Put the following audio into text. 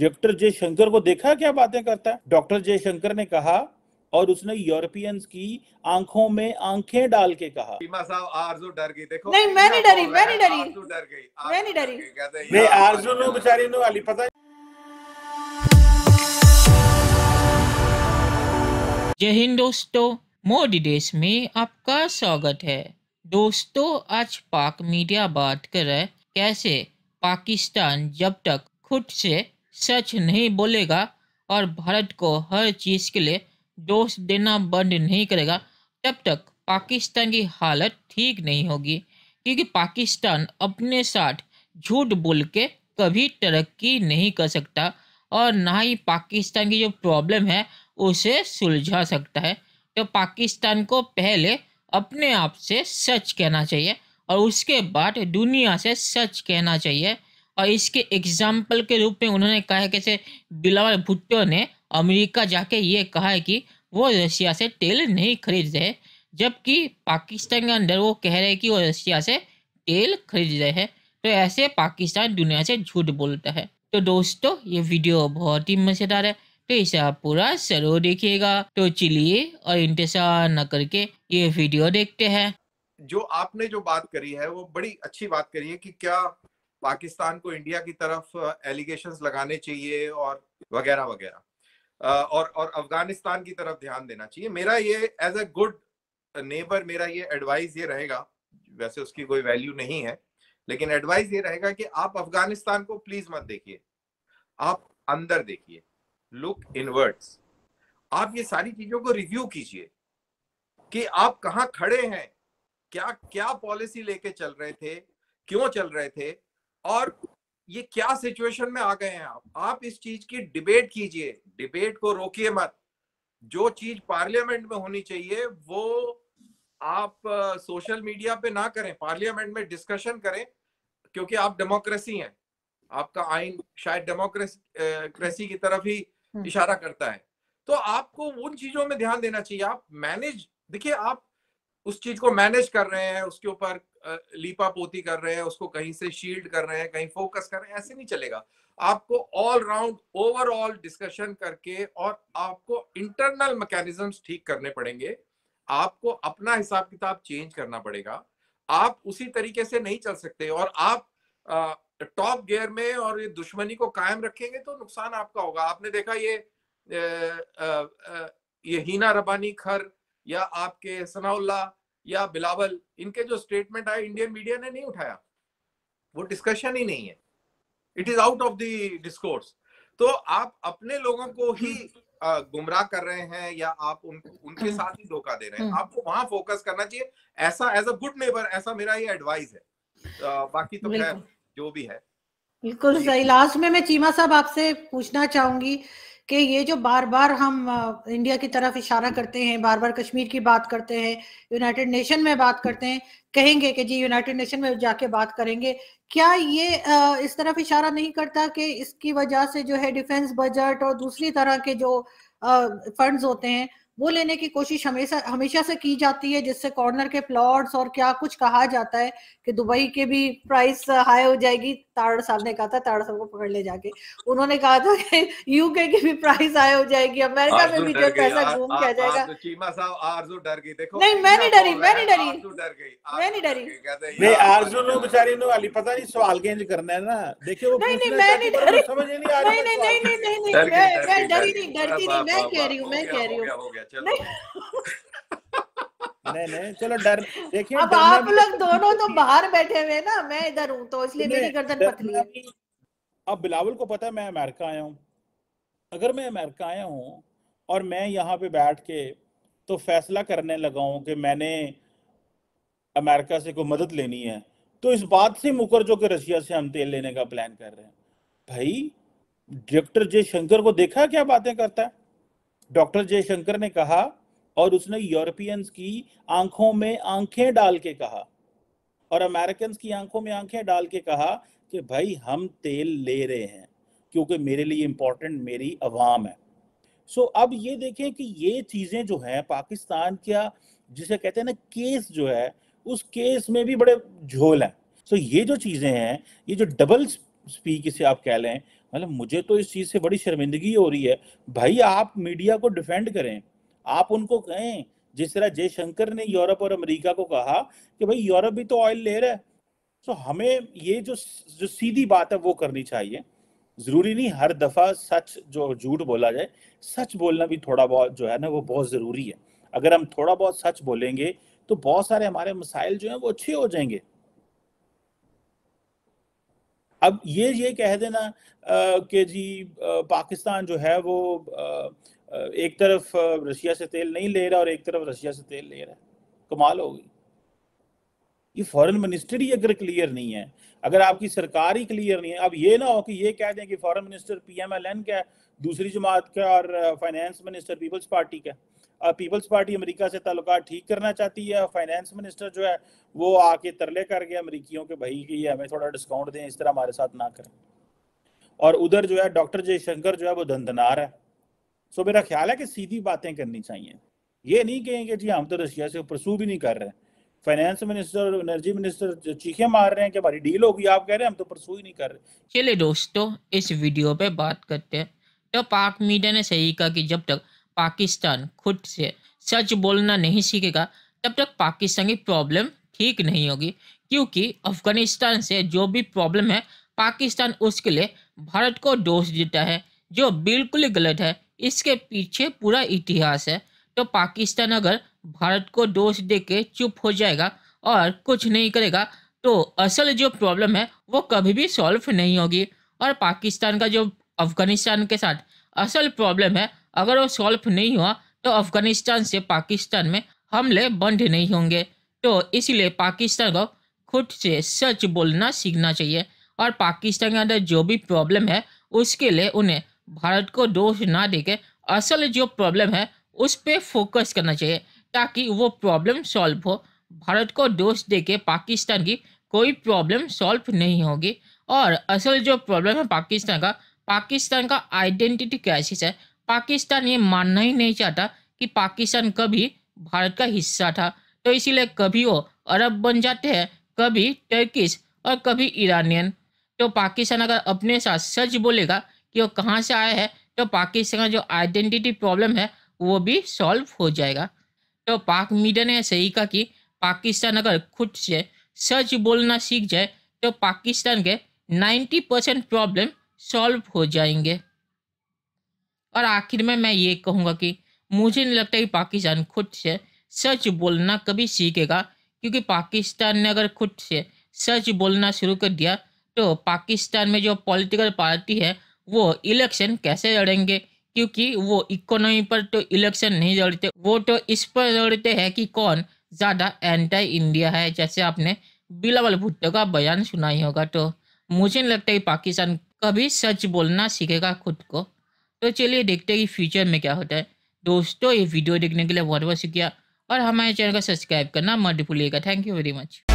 Doctor Jaishankar को देखा क्या बातें करता है डॉक्टर जयशंकर ने कहा और उसने यूरोपियंस की आंखों में आंखें डाल के कहा जय हिंद दोस्तों मोदी देश में आपका स्वागत है दोस्तों आज पाक मीडिया बात कर कैसे पाकिस्तान जब तक खुद से सच नहीं बोलेगा और भारत को हर चीज़ के लिए दोष देना बंद नहीं करेगा तब तक पाकिस्तान की हालत ठीक नहीं होगी क्योंकि पाकिस्तान अपने साथ झूठ बोल के कभी तरक्की नहीं कर सकता और ना ही पाकिस्तान की जो प्रॉब्लम है उसे सुलझा सकता है तो पाकिस्तान को पहले अपने आप से सच कहना चाहिए और उसके बाद दुनिया से सच कहना चाहिए और इसके एग्जाम्पल के रूप में उन्होंने कहा है कैसे बिलावल भुट्टो ने अमेरिका जाके ये कहा है कि वो रशिया से तेल नहीं खरीद रहे जबकि पाकिस्तान के अंदर वो कह रहे हैं कि वो रशिया से तेल खरीद रहे हैं तो ऐसे पाकिस्तान दुनिया से झूठ बोलता है तो दोस्तों ये वीडियो बहुत ही मज़ेदार है तो इसे आप पूरा जरूर देखिएगा तो चलिए और इंतजार न करके ये वीडियो देखते हैं जो आपने जो बात करी है वो बड़ी अच्छी बात करी है कि क्या पाकिस्तान को इंडिया की तरफ एलिगेशंस लगाने चाहिए और वगैरह वगैरह और और अफगानिस्तान की तरफ ध्यान देना चाहिए मेरा ये एज ए गुड नेबर मेरा ये एडवाइस ये रहेगा वैसे उसकी कोई वैल्यू नहीं है लेकिन एडवाइस ये रहेगा कि आप अफगानिस्तान को प्लीज मत देखिए आप अंदर देखिए लुक इनवर्ड्स आप ये सारी चीजों को रिव्यू कीजिए कि आप कहाँ खड़े हैं क्या क्या पॉलिसी लेके चल रहे थे क्यों चल रहे थे और ये क्या सिचुएशन में आ गए हैं आप आप इस चीज की डिबेट कीजिए डिबेट को रोकिए मत जो चीज पार्लियामेंट में होनी चाहिए वो आप सोशल मीडिया पे ना करें पार्लियामेंट में डिस्कशन करें क्योंकि आप डेमोक्रेसी हैं आपका आइन शायद डेमोक्रेसी की तरफ ही हम्म। इशारा करता है तो आपको उन चीजों में ध्यान देना चाहिए आप मैनेज देखिए आप उस चीज को मैनेज कर रहे हैं उसके ऊपर लीपा पोती कर रहे हैं उसको कहीं से शील्ड कर रहे हैं कहीं फोकस कर रहे हैं ऐसे नहीं चलेगा आपको ऑल राउंड ओवरऑल डिस्कशन करके और आपको इंटरनल मैकेनिज्म ठीक करने पड़ेंगे आपको अपना हिसाब किताब चेंज करना पड़ेगा आप उसी तरीके से नहीं चल सकते और आप टॉप गियर में और ये दुश्मनी को कायम रखेंगे तो नुकसान आपका होगा आपने देखा ये आ, आ, आ, ये हीना रबानी खर या आपके सनाउल्ला या बिलावल इनके जो स्टेटमेंट आए इंडियन मीडिया ने नहीं उठाया वो डिस्कशन ही नहीं है it is out of the discourse तो आप अपने लोगों को ही हम्म। गुमराह कर रहे हैं या आप उन, उनके हम्म। साथ ही धोखा दे रहे हैं हम्म। आपको वहां फोकस करना चाहिए ऐसा एज अ गुड नेबर ऐसा मेरा ये एडवाइस है तो बाकी तो खैर जो भी है बिल्कुल सही लास्ट में मैं चीमा साहब आपसे पूछना चाहूंगी कि ये जो बार बार हम इंडिया की तरफ इशारा करते हैं बार बार कश्मीर की बात करते हैं यूनाइटेड नेशन में बात करते हैं कहेंगे कि जी यूनाइटेड नेशन में जाके बात करेंगे क्या ये इस तरफ इशारा नहीं करता कि इसकी वजह से जो है डिफेंस बजट और दूसरी तरह के जो फंड्स होते हैं वो लेने की कोशिश हमेशा हमेशा से की जाती है जिससे कॉर्नर के प्लॉट्स और क्या कुछ कहा जाता है कि दुबई के भी प्राइस हाई हो जाएगी ताड़ साहब ने कहा था ताड़ साहब को पकड़ ले जाके उन्होंने कहा था कि यूके की भी प्राइस हाई हो जाएगी अमेरिका में भी जो पैसा घूम के आ जाएगा चीमा साहब आरजू डर गई देखो नहीं मैं नहीं डरी मैं नहीं डरी मैं नहीं डरी नहीं आरजू ने बेचारी ने वाली पता नहीं सवाल गेंज करना है ना देखिए वो नहीं नहीं मैं नहीं डरी समझ नहीं आ रही नहीं नहीं नहीं नहीं नहीं मैं डरी नहीं डरती नहीं मैं कह रही हूँ मैं कह रही हूँ चलो नहीं नहीं चलो डर देखिए अब आप लोग तो दोनों तो बाहर बैठे हुए ना मैं इधर हूँ तो इसलिए मेरी गर्दन पतली है अब बिलावल को पता है मैं अमेरिका आया हूँ अगर मैं अमेरिका आया हूँ और मैं यहाँ पे बैठ के तो फैसला करने लगा हूँ कि मैंने अमेरिका से कोई मदद लेनी है तो इस बात से मुकर जो कि रशिया से हम तेल लेने का प्लान कर रहे हैं भाई डॉक्टर जय शंकर को देखा क्या बातें करता है डॉक्टर जयशंकर ने कहा और उसने यूरोपियंस की आंखों में आंखें डाल के कहा और अमेरिकन की आंखों में आंखें डाल के कहा कि भाई हम तेल ले रहे हैं क्योंकि मेरे लिए इम्पोर्टेंट मेरी आवाम है सो so, अब ये देखें कि ये चीज़ें जो हैं पाकिस्तान का जिसे कहते हैं ना केस जो है उस केस में भी बड़े झोल हैं सो so, ये जो चीज़ें हैं ये जो डबल स्पीक इसे आप कह लें मतलब मुझे तो इस चीज़ से बड़ी शर्मिंदगी हो रही है भाई आप मीडिया को डिफेंड करें आप उनको कहें जिस तरह जयशंकर ने यूरोप और अमेरिका को कहा कि भाई यूरोप भी तो ऑयल ले रहा है तो हमें ये जो जो सीधी बात है वो करनी चाहिए ज़रूरी नहीं हर दफ़ा सच जो झूठ बोला जाए सच बोलना भी थोड़ा बहुत जो है ना वो बहुत ज़रूरी है अगर हम थोड़ा बहुत सच बोलेंगे तो बहुत सारे हमारे मसाइल जो हैं वो अच्छे हो जाएंगे अब ये ये कह देना कि जी पाकिस्तान जो है वो एक तरफ रशिया से तेल नहीं ले रहा और एक तरफ रशिया से तेल ले रहा है कमाल होगी ये फॉरेन मिनिस्टर ही अगर क्लियर नहीं है अगर आपकी सरकार ही क्लियर नहीं है अब ये ना हो कि ये कह दें कि फॉरेन मिनिस्टर पीएमएलएन का है दूसरी जमात का और फाइनेंस मिनिस्टर पीपल्स पार्टी का पीपल्स पार्टी अमेरिका से ताल्लुक ठीक करना चाहती है फाइनेंस मिनिस्टर जो है वो आके तरले कर गया अमरीकियों के भाई की हमें थोड़ा डिस्काउंट दें इस तरह हमारे साथ ना करें और उधर जो है डॉक्टर जयशंकर जो है वो धंधनार है सो मेरा ख्याल है कि सीधी बातें करनी चाहिए ये नहीं कहेंगे जी हम तो रशिया से प्रसू भी नहीं कर रहे फाइनेंस मिनिस्टर एनर्जी मिनिस्टर जो चीखे मार रहे हैं कि हमारी डील होगी आप कह रहे हैं हम तो प्रसू ही नहीं कर रहे चलिए दोस्तों इस वीडियो पे बात करते हैं तो पाक मीडिया ने सही कहा कि जब तक पाकिस्तान खुद से सच बोलना नहीं सीखेगा तब तक पाकिस्तान की प्रॉब्लम ठीक नहीं होगी क्योंकि अफगानिस्तान से जो भी प्रॉब्लम है पाकिस्तान उसके लिए भारत को दोष देता है जो बिल्कुल गलत है इसके पीछे पूरा इतिहास है तो पाकिस्तान अगर भारत को दोष दे के चुप हो जाएगा और कुछ नहीं करेगा तो असल जो प्रॉब्लम है वो कभी भी सॉल्व नहीं होगी और पाकिस्तान का जो अफगानिस्तान के साथ असल प्रॉब्लम है अगर वो सॉल्व नहीं हुआ तो अफगानिस्तान से पाकिस्तान में हमले बंद नहीं होंगे तो इसलिए पाकिस्तान को खुद से सच बोलना सीखना चाहिए और पाकिस्तान के अंदर जो भी प्रॉब्लम है उसके लिए उन्हें भारत को दोष ना दे के असल जो प्रॉब्लम है उस पर फोकस करना चाहिए ताकि वो प्रॉब्लम सॉल्व हो भारत को दोष दे के पाकिस्तान की कोई प्रॉब्लम सॉल्व नहीं होगी और असल जो प्रॉब्लम है पाकिस्तान का पाकिस्तान का आइडेंटिटी क्राइसिस है पाकिस्तान ये मानना ही नहीं चाहता कि पाकिस्तान कभी भारत का हिस्सा था तो इसीलिए कभी वो अरब बन जाते हैं कभी टर्किश और कभी ईरानियन तो पाकिस्तान अगर अपने साथ सच बोलेगा कि वो कहाँ से आया है तो पाकिस्तान का जो आइडेंटिटी प्रॉब्लम है वो भी सॉल्व हो जाएगा तो पाक मीडिया ने सही कहा कि पाकिस्तान अगर खुद से सच बोलना सीख जाए तो पाकिस्तान के 90 परसेंट प्रॉब्लम सॉल्व हो जाएंगे और आखिर में मैं ये कहूँगा कि मुझे नहीं लगता कि पाकिस्तान खुद से सच बोलना कभी सीखेगा क्योंकि पाकिस्तान ने अगर खुद से सच बोलना शुरू कर दिया तो पाकिस्तान में जो पॉलिटिकल पार्टी है वो इलेक्शन कैसे लड़ेंगे क्योंकि वो इकोनॉमी पर तो इलेक्शन नहीं लड़ते वो तो इस पर लड़ते हैं कि कौन ज़्यादा एंटी इंडिया है जैसे आपने बिलावल भुट्टो का बयान सुना ही होगा तो मुझे नहीं लगता कि पाकिस्तान कभी सच बोलना सीखेगा खुद को तो चलिए देखते हैं कि फ्यूचर में क्या होता है दोस्तों ये वीडियो देखने के लिए बहुत बहुत शुक्रिया और हमारे चैनल को सब्सक्राइब करना मत भूलिएगा थैंक यू वेरी मच